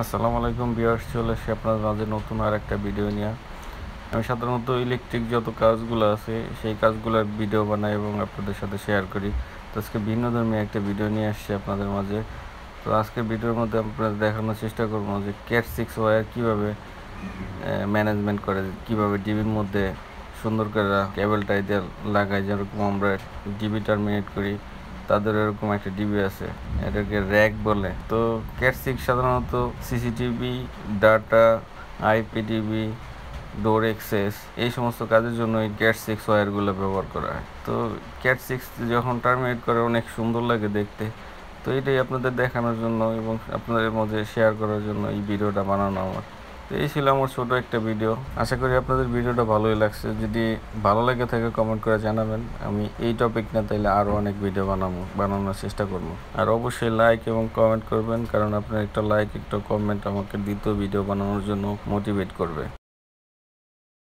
আসসালামু আলাইকুম বিয়ার্স চলে এসে আপনার মাঝে নতুন আর একটা ভিডিও নিয়ে আমি সাধারণত ইলেকট্রিক যত কাজগুলো আছে সেই কাজগুলোর ভিডিও বানাই এবং আপনাদের সাথে শেয়ার করি তো আজকে ভিন্ন ধর্মে একটা ভিডিও নিয়ে আসছি আপনাদের মাঝে তো আজকের ভিডিওর মধ্যে আপনাদের দেখানোর চেষ্টা করবো যে ক্যাট সিক্স ওয়ার কীভাবে ম্যানেজমেন্ট করে কিভাবে ডিবির মধ্যে সুন্দর করে কেবলটাই দিয়ে লাগাই যেরকম আমরা ডিবি টার্মিনেট করি তাদের এরকম একটা ডিবি আছে এটাকে র্যাক বলে তো ক্যাটসিক সাধারণত CCTV data IP TV door access এই সমস্ত কাজের জন্য এই ক্যাট সিক্স ওয়ারগুলো ব্যবহার করা হয় তো ক্যাট সিক্স যখন টার্মিনেট করে অনেক সুন্দর লাগে দেখতে তো এটাই আপনাদের দেখানোর জন্য এবং আপনাদের মধ্যে শেয়ার করার জন্য এই ভিডিওটা বানানো আমার তো এই ছিল আমার ছোটো একটা ভিডিও আশা করি আপনাদের ভিডিওটা ভালোই লাগছে যদি ভালো লাগে থাকে কমেন্ট করে জানাবেন আমি এই টপিক না তাইলে আরও অনেক ভিডিও বানাবো বানানোর চেষ্টা করব আর অবশ্যই লাইক এবং কমেন্ট করবেন কারণ আপনার একটা লাইক একটা কমেন্ট আমাকে দ্বিতীয় ভিডিও বানানোর জন্য মোটিভেট করবে